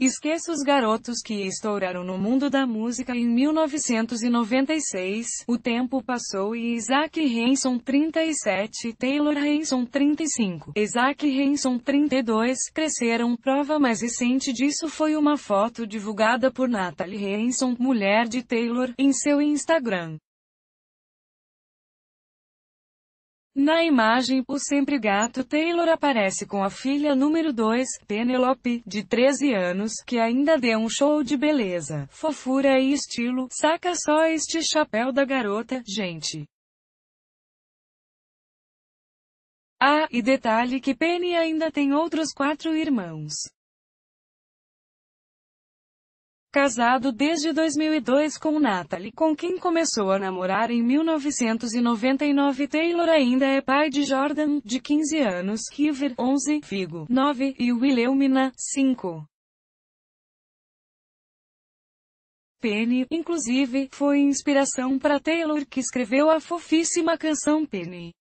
Esqueça os garotos que estouraram no mundo da música em 1996. O tempo passou e Isaac Hanson 37, Taylor Hanson 35, Isaac Hanson 32 cresceram. Prova mais recente disso foi uma foto divulgada por Natalie Hanson, mulher de Taylor, em seu Instagram. Na imagem, o sempre gato Taylor aparece com a filha número 2, Penelope, de 13 anos, que ainda deu um show de beleza, fofura e estilo. Saca só este chapéu da garota, gente. Ah, e detalhe que Penny ainda tem outros quatro irmãos casado desde 2002 com Natalie, com quem começou a namorar em 1999. Taylor ainda é pai de Jordan, de 15 anos, River, 11, Figo, 9 e Wilhelmina, 5. Penny, inclusive, foi inspiração para Taylor que escreveu a fofíssima canção Penny.